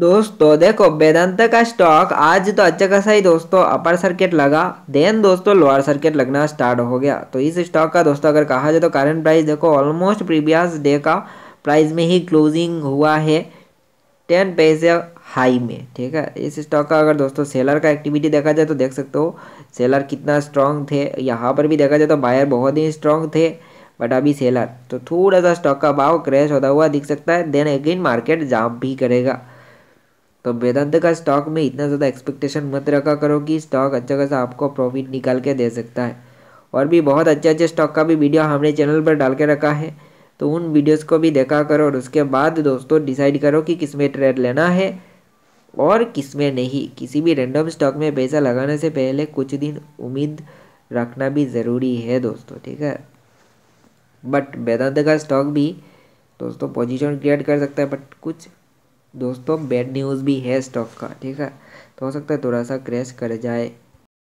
दोस्तों देखो वेदांत का स्टॉक आज तो अच्छा खासा ही दोस्तों अपर सर्किट लगा देन दोस्तों लोअर सर्किट लगना स्टार्ट हो गया तो इस स्टॉक का दोस्तों अगर कहा जाए तो करंट प्राइस देखो ऑलमोस्ट प्रीवियस डे का प्राइस में ही क्लोजिंग हुआ है टेन पैसे हाई में ठीक है इस स्टॉक का अगर दोस्तों सेलर का एक्टिविटी देखा जाए तो देख सकते हो सेलर कितना स्ट्रांग थे यहाँ पर भी देखा जाए तो बायर बहुत ही स्ट्रांग थे बट अभी सेलर तो थोड़ा सा स्टॉक का भाव क्रैश होता हुआ दिख सकता है देन अगेन मार्केट जाम भी करेगा तो वेदांत का स्टॉक में इतना ज़्यादा एक्सपेक्टेशन मत रखा करो कि स्टॉक अच्छा खासा आपको प्रॉफिट निकाल के दे सकता है और भी बहुत अच्छे अच्छे स्टॉक का भी वीडियो हमने चैनल पर डाल के रखा है तो उन वीडियोस को भी देखा करो और उसके बाद दोस्तों डिसाइड करो कि किस में ट्रेड लेना है और किस में नहीं किसी भी रेंडम स्टॉक में पैसा लगाने से पहले कुछ दिन उम्मीद रखना भी ज़रूरी है दोस्तों ठीक है बट वेदांत का स्टॉक भी दोस्तों पोजिशन क्रिएट कर सकता है बट कुछ दोस्तों बैड न्यूज़ भी है स्टॉक का ठीक है तो हो सकता है थोड़ा सा क्रैश कर जाए